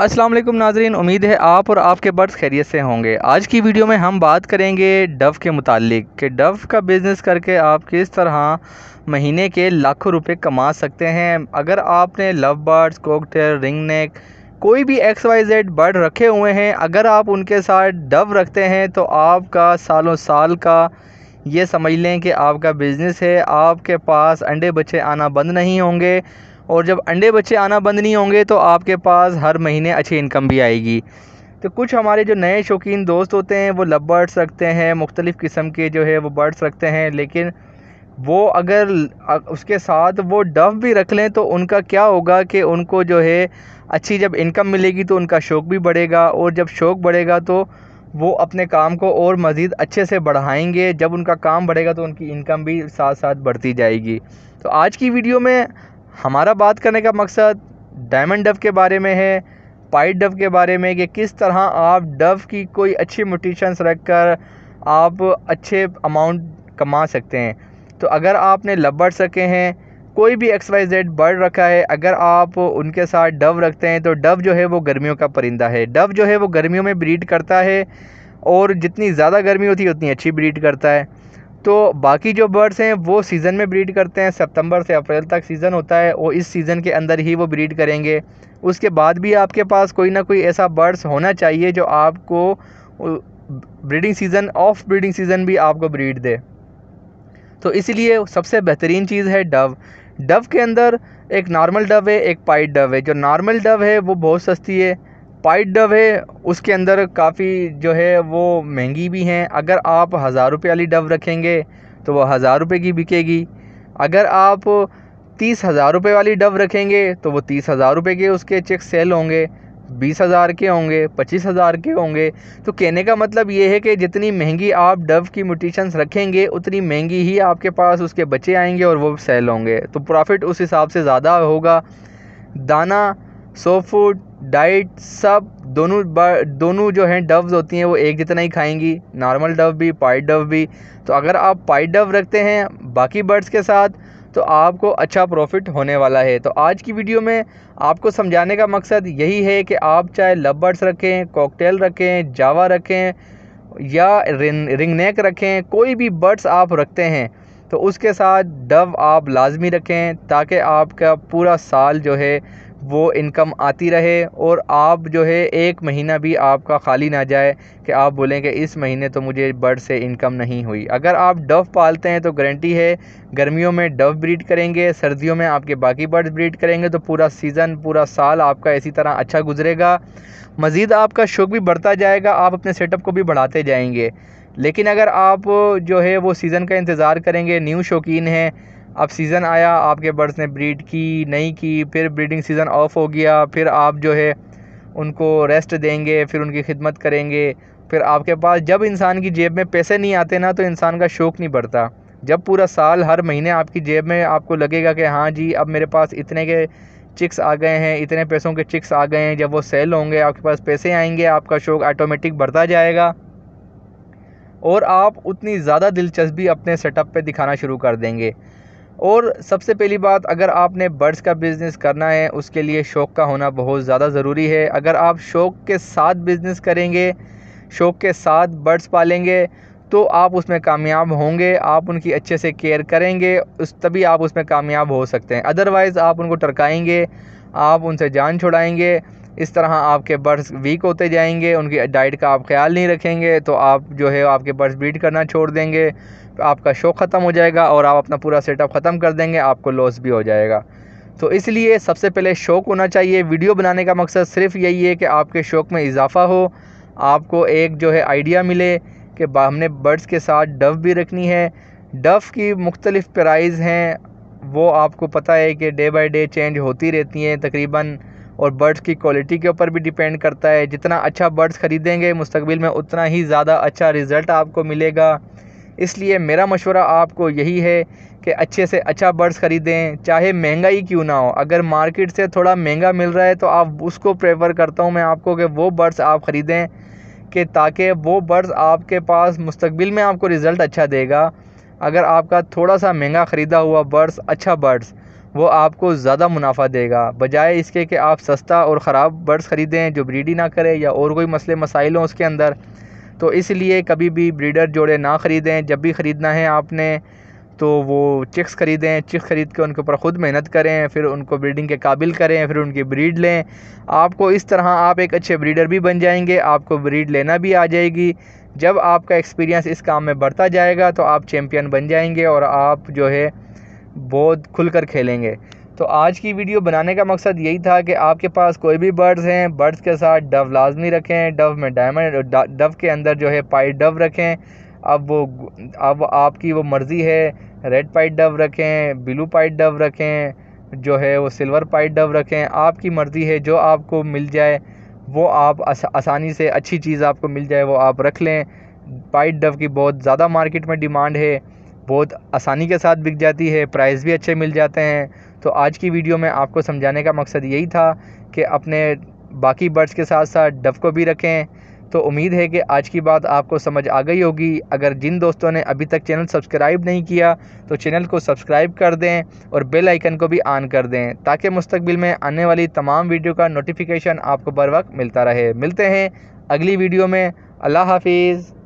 अस्सलाम वालेकुम नाजरीन उम्मीद है आप और आपके बर्ड्स खैरियत से होंगे आज की वीडियो में हम बात करेंगे डव के मुतालिक कि डव का बिज़नेस करके आप किस तरह महीने के लाखों रुपए कमा सकते हैं अगर आपने love birds cockatiel ring neck कोई भी एक्स वाई जेड बर्ड रखे हुए हैं अगर आप उनके साथ डव रखते हैं तो आपका सालों साल का ये समझ लें कि आपका बिज़नेस है आपके पास अंडे बच्चे आना बंद नहीं होंगे और जब अंडे बच्चे आना बंद नहीं होंगे तो आपके पास हर महीने अच्छी इनकम भी आएगी तो कुछ हमारे जो नए शौकीन दोस्त होते हैं वो लब बर्ड्स रखते हैं मुख्तलिफ़ किस्म के जो है वो बर्ड्स रखते हैं लेकिन वो अगर उसके साथ वो डफ भी रख लें तो उनका क्या होगा कि उनको जो है अच्छी जब इनकम मिलेगी तो उनका शौक़ भी बढ़ेगा और जब शौक़ बढ़ेगा तो वो अपने काम को और मज़ीद अच्छे से बढ़ाएंगे जब उनका काम बढ़ेगा तो उनकी इनकम भी साथ साथ बढ़ती जाएगी तो आज की वीडियो में हमारा बात करने का मकसद डायमंड डव के बारे में है पाइट डव के बारे में कि किस तरह आप डव की कोई अच्छी म्यूटिशंस रख कर आप अच्छे अमाउंट कमा सकते हैं तो अगर आपने लबड़ सके हैं कोई भी एक्स वाई जेड बर्ड रखा है अगर आप उनके साथ डव रखते हैं तो डव जो है वो गर्मियों का परिंदा है डव जो है वो गर्मियों में ब्रीड करता है और जितनी ज़्यादा गर्मी होती है उतनी अच्छी ब्रीड करता है तो बाकी जो बर्ड्स हैं वो सीज़न में ब्रीड करते हैं सितंबर से अप्रैल तक सीज़न होता है और इस सीज़न के अंदर ही वो ब्रीड करेंगे उसके बाद भी आपके पास कोई ना कोई ऐसा बर्ड्स होना चाहिए जो आपको breeding season of breeding season भी आपको ब्रीड दे तो इसलिए सबसे बेहतरीन चीज़ है डव डव के अंदर एक नॉर्मल डव है एक पाइट डव है जो नॉर्मल डव है वो बहुत सस्ती है पाइट डव है उसके अंदर काफ़ी जो है वो महंगी भी हैं अगर आप हज़ार रुपये वाली डव रखेंगे तो वह हज़ार रुपये की बिकेगी अगर आप तीस हज़ार रुपये वाली डव रखेंगे तो वो तीस हज़ार रुपये के उसके चेक सेल होंगे बीस हज़ार के होंगे पच्चीस हज़ार के होंगे तो कहने का मतलब ये है कि जितनी महंगी आप डव की म्यूटिशंस रखेंगे उतनी महंगी ही आपके पास उसके बच्चे आएंगे और वो सेल होंगे तो प्रॉफिट उस हिसाब से ज़्यादा होगा दाना सौ फूट डाइट सब दोनों दोनों जो हैं डव्स होती हैं वो एक जितना ही खाएंगी नॉर्मल डव भी पाइट डव भी तो अगर आप पाइट डव रखते हैं बाकी बर्ड्स के साथ तो आपको अच्छा प्रॉफिट होने वाला है तो आज की वीडियो में आपको समझाने का मकसद यही है कि आप चाहे लव बर्ड्स रखें कॉकटेल रखें जावा रखें या रिंग नेक रखें कोई भी बर्ड्स आप रखते हैं तो उसके साथ डव आप लाजमी रखें ताकि आपका पूरा साल जो है वो इनकम आती रहे और आप जो है एक महीना भी आपका खाली ना जाए कि आप बोलें कि इस महीने तो मुझे बर्ड से इनकम नहीं हुई अगर आप डव पालते हैं तो गारंटी है गर्मियों में डव ब्रीड करेंगे सर्दियों में आपके बाकी बर्ड्स ब्रीड करेंगे तो पूरा सीज़न पूरा साल आपका इसी तरह अच्छा गुजरेगा मज़ीद आपका शौक़ भी बढ़ता जाएगा आप अपने सेटअप को भी बढ़ाते जाएंगे लेकिन अगर आप जो है वो सीज़न का इंतज़ार करेंगे न्यू शौकीन हैं अब सीज़न आया आपके बर्ड्स ने ब्रीड की नहीं की फिर ब्रीडिंग सीज़न ऑफ हो गया फिर आप जो है उनको रेस्ट देंगे फिर उनकी खिदमत करेंगे फिर आपके पास जब इंसान की जेब में पैसे नहीं आते ना तो इंसान का शौक़ नहीं बढ़ता जब पूरा साल हर महीने आपकी जेब में आपको लगेगा कि हाँ जी अब मेरे पास इतने के चिक्स आ गए हैं इतने पैसों के चिक्स आ गए हैं जब वो सेल होंगे आपके पास पैसे आएंगे आपका शौक़ ऑटोमेटिक बढ़ता जाएगा और आप उतनी ज़्यादा दिलचस्पी अपने सेटअप पे दिखाना शुरू कर देंगे और सबसे पहली बात अगर आपने बर्ड्स का बिज़नेस करना है उसके लिए शौक़ का होना बहुत ज़्यादा ज़रूरी है अगर आप शौक़ के साथ बिज़नेस करेंगे शौक़ के साथ बर्ड्स पालेंगे तो आप उसमें कामयाब होंगे आप उनकी अच्छे से केयर करेंगे उस तभी आप उसमें कामयाब हो सकते हैं अदरवाइज़ आप उनको टरकाएंगे आप उनसे जान छुड़ाएंगे इस तरह आपके बर्ड्स वीक होते जाएंगे उनकी डाइट का आप ख्याल नहीं रखेंगे तो आप जो है आपके बर्ड्स ब्रीड करना छोड़ देंगे आपका शौक़ ख़त्म हो जाएगा और आप अपना पूरा सेटअप ख़त्म कर देंगे आपको लॉस भी हो जाएगा तो इसलिए सबसे पहले शौक़ होना चाहिए वीडियो बनाने का मकसद सिर्फ यही है कि आपके शौक़ में इजाफ़ा हो आपको एक जो है आइडिया मिले कि हमने बर्ड्स के साथ डव भी रखनी है डव की मुख्तलिफ़ प्राइज़ हैं वो आपको पता है कि डे बाय डे चेंज होती रहती हैं तकरीबन और बर्ड्स की क्वालिटी के ऊपर भी डिपेंड करता है जितना अच्छा बर्ड्स ख़रीदेंगे मुस्तबिल में उतना ही ज़्यादा अच्छा रिज़ल्ट आपको मिलेगा इसलिए मेरा मशवरा आपको यही है कि अच्छे से अच्छा बर्ड्स ख़रीदें चाहे महंगा ही क्यों ना हो अगर मार्केट से थोड़ा महंगा मिल रहा है तो आप उसको प्रेफर करता हूँ मैं आपको कि वो बर्ड्स आप ख़रीदें कि ताकि वो बर्ड्स आपके पास मुस्तबिल में आपको रिज़ल्ट अच्छा देगा अगर आपका थोड़ा सा महंगा ख़रीदा हुआ बर्ड्स अच्छा बर्ड्स वो आपको ज़्यादा मुनाफा देगा बजाय इसके कि आप सस्ता और ख़राब बर्ड्स ख़रीदें जो ब्रीड ही ना करें या और कोई मसले मसाइल हों उसके अंदर तो इसलिए कभी भी ब्रीडर जोड़े ना ख़रीदें जब भी ख़रीदना है आपने तो वो चिक्स ख़रीदें चिक्स ख़रीद के उनके ऊपर ख़ुद मेहनत करें फिर उनको ब्रीडिंग के काबिल करें फिर उनकी ब्रीड लें आपको इस तरह आप एक अच्छे ब्रीडर भी बन जाएंगे आपको ब्रीड लेना भी आ जाएगी जब आपका एक्सपीरियंस इस काम में बढ़ता जाएगा तो आप चैम्पियन बन जाएंगे और आप जो है बहुत खुलकर खेलेंगे तो आज की वीडियो बनाने का मकसद यही था कि आपके पास कोई भी बर्ड्स हैं बर्ड्स के साथ डव लाजमी रखें डव में डायमंड डव के अंदर जो है पाइट डव रखें अब वो अब आपकी वो मर्ज़ी है रेड पाइट डव रखें ब्लू पाइट डव रखें जो है वो सिल्वर पाइट डव रखें आपकी मर्ज़ी है जो आपको मिल जाए वो आप आस, आसानी से अच्छी चीज़ आपको मिल जाए वो आप रख लें पाइट डव की बहुत ज़्यादा मार्केट में डिमांड है बहुत आसानी के साथ बिक जाती है प्राइस भी अच्छे मिल जाते हैं तो आज की वीडियो में आपको समझाने का मकसद यही था कि अपने बाकी बर्ड्स के साथ साथ डव को भी रखें तो उम्मीद है कि आज की बात आपको समझ आ गई होगी अगर जिन दोस्तों ने अभी तक चैनल सब्सक्राइब नहीं किया तो चैनल को सब्सक्राइब कर दें और बेल आइकन को भी ऑन कर दें ताकि मुस्तबिल में आने वाली तमाम वीडियो का नोटिफिकेशन आपको बर वक्त मिलता रहे मिलते हैं अगली वीडियो में अल्लाह हाफिज़